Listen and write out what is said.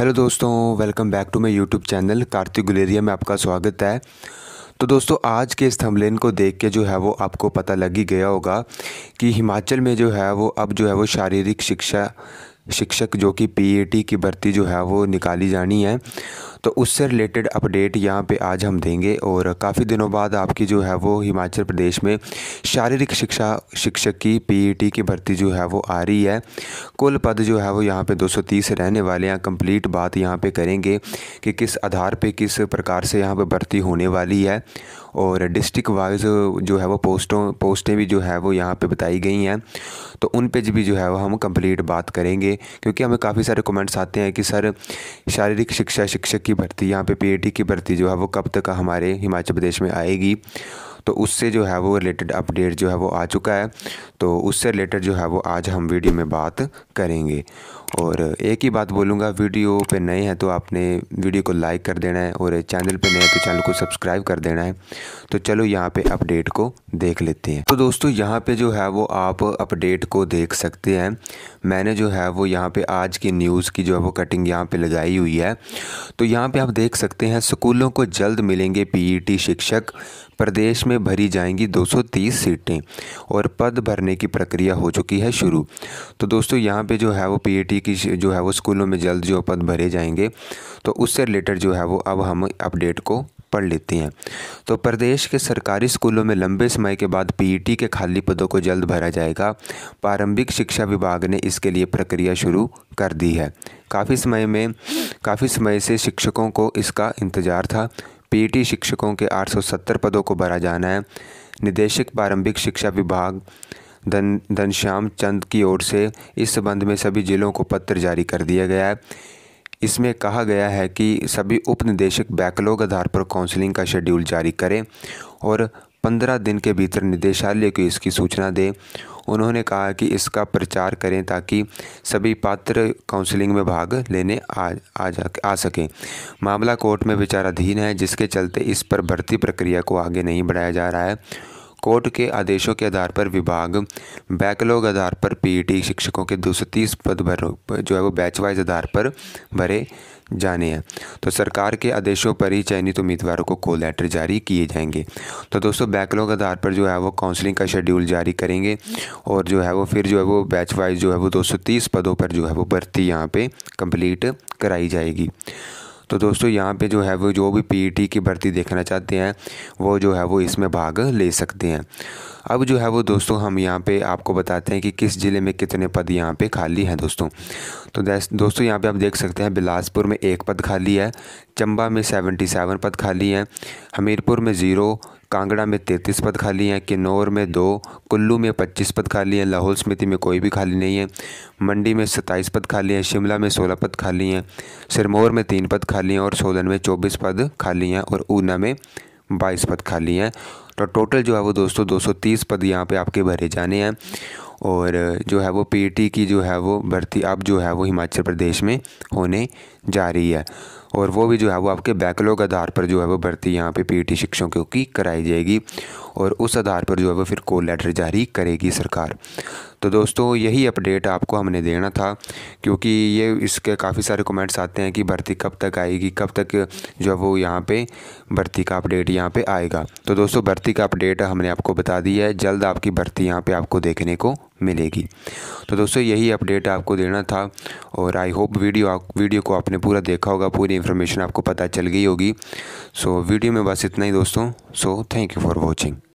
hello दोस्तों welcome back to my YouTube channel Kartik Guleria में आपका स्वागत है तो दोस्तों आज के इस थंबलेन को देख के जो है वो आपको पता लग ही गया होगा कि हिमाचल में जो है वो अब जो है वो शारीरिक शिक्षा शिक्षक जो कि पीएटी e की भर्ती जो है वो निकाली जानी है तो उससे रिलेटेड अपडेट यहाँ पे आज हम देंगे और काफ़ी दिनों बाद आपकी जो है वो हिमाचल प्रदेश में शारीरिक शिक्षा शिक्षक की पीईटी e की भर्ती जो है वो आ रही है कुल पद जो है वो यहाँ पे 230 रहने वाले हैं कंप्लीट बात यहाँ पे करेंगे कि किस आधार पे किस प्रकार से यहाँ पे भर्ती होने वाली है और डिस्ट्रिक्ट वाइज जो है वो पोस्टों पोस्टें भी जो है वो यहाँ पे बताई गई हैं तो उन पे भी जो है वो हम कंप्लीट बात करेंगे क्योंकि हमें काफ़ी सारे कमेंट्स आते हैं कि सर शारीरिक शिक्षा शिक्षक की भर्ती यहाँ पे पीएटी की भर्ती जो है वो कब तक हमारे हिमाचल प्रदेश में आएगी तो उससे जो है वो रिलेटेड अपडेट जो है वो आ चुका है तो उससे रिलेटेड जो है वो आज हम वीडियो में बात करेंगे और एक ही बात बोलूँगा वीडियो पे नए हैं तो आपने वीडियो को लाइक कर देना है और चैनल पे नए हैं तो चैनल को सब्सक्राइब कर देना है तो चलो यहाँ पे अपडेट को देख लेते हैं तो दोस्तों यहाँ पे जो है वो आप अपडेट को देख सकते हैं मैंने जो है वो यहाँ पे आज की न्यूज़ की जो है वो कटिंग यहाँ पे लगाई हुई है तो यहाँ पर आप देख सकते हैं स्कूलों को जल्द मिलेंगे पी e शिक्षक प्रदेश में भरी जाएंगी 230 सीटें और पद भरने की प्रक्रिया हो चुकी है शुरू तो दोस्तों यहाँ पे जो है वो पीएटी की जो है वो स्कूलों में जल्द जो पद भरे जाएंगे तो उससे रिलेटेड जो है वो अब हम अपडेट को पढ़ लेते हैं तो प्रदेश के सरकारी स्कूलों में लंबे समय के बाद पीईटी के खाली पदों को जल्द भरा जाएगा प्रारंभिक शिक्षा विभाग ने इसके लिए प्रक्रिया शुरू कर दी है काफ़ी समय में काफ़ी समय से शिक्षकों को इसका इंतज़ार था पीटी शिक्षकों के 870 पदों को भरा जाना है निदेशक प्रारंभिक शिक्षा विभाग धन धनश्याम चंद की ओर से इस संबंध में सभी जिलों को पत्र जारी कर दिया गया है इसमें कहा गया है कि सभी उप निदेशक बैकलॉग आधार पर काउंसलिंग का शेड्यूल जारी करें और पंद्रह दिन के भीतर निदेशालय को इसकी सूचना दें उन्होंने कहा कि इसका प्रचार करें ताकि सभी पात्र काउंसलिंग में भाग लेने आ आ जा आ सकें मामला कोर्ट में विचाराधीन है जिसके चलते इस पर भर्ती प्रक्रिया को आगे नहीं बढ़ाया जा रहा है कोर्ट के आदेशों के आधार पर विभाग बैकलॉग आधार पर पीटी शिक्षकों के दो पद भर जो है वो बैच वाइज आधार पर भरे जाने हैं तो सरकार के आदेशों पर ही चयनित उम्मीदवारों को कॉल लेटर जारी किए जाएंगे तो दोस्तों बैकलॉग आधार पर जो है वो काउंसलिंग का शेड्यूल जारी करेंगे और जो है वो फिर जो है वो बैच वाइज जो है वो 230 पदों पर जो है वो भर्ती यहाँ पे कंप्लीट कराई जाएगी तो दोस्तों यहाँ पे जो है वो जो भी पीईटी e की भर्ती देखना चाहते हैं वो जो है वो इसमें भाग ले सकते हैं अब जो है वो दोस्तों हम यहाँ पे आपको बताते हैं कि किस ज़िले में कितने पद यहाँ पे खाली हैं दोस्तों तो दोस्तों यहाँ पे आप देख सकते हैं बिलासपुर में एक पद खाली है चंबा में सेवेंटी सेवन पद खाली हैं हमीरपुर में ज़ीरो कांगड़ा में तैंतीस पद खाली हैं किन्नौर में दो कुल्लू में पच्चीस पद खाली हैं लाहौल समिति में कोई भी खाली नहीं है मंडी में सत्ताईस पद खाली हैं शिमला में सोलह पद खाली हैं सिरमौर में तीन पद खाली हैं और सोलन में चौबीस पद खाली हैं और ऊना में बाईस पद खाली हैं तो टोटल जो है वो दोस्तों तीस पद यहाँ पर आपके भरे जाने हैं और जो है वो पी की जो है वो भर्ती अब जो है वो हिमाचल प्रदेश में होने जा रही है और वो भी जो है वो आपके बैकलॉग आधार पर जो है वो भर्ती यहाँ पे पीटी शिक्षकों की कराई जाएगी और उस आधार पर जो है वो फिर कॉल लेटर जारी करेगी सरकार तो दोस्तों यही अपडेट आपको हमने देना था क्योंकि ये इसके काफ़ी सारे कमेंट्स आते हैं कि भर्ती कब तक आएगी कब तक जो है वो यहाँ पे भर्ती का अपडेट यहाँ पे आएगा तो दोस्तों भर्ती का अपडेट हमने आपको बता दी है जल्द आपकी भर्ती यहाँ पे आपको देखने को मिलेगी तो दोस्तों यही अपडेट आपको देना था और आई होप वीडियो आप वीडियो को आपने पूरा देखा होगा पूरी इन्फॉर्मेशन आपको पता चल गई होगी सो so, वीडियो में बस इतना ही दोस्तों so thank you for watching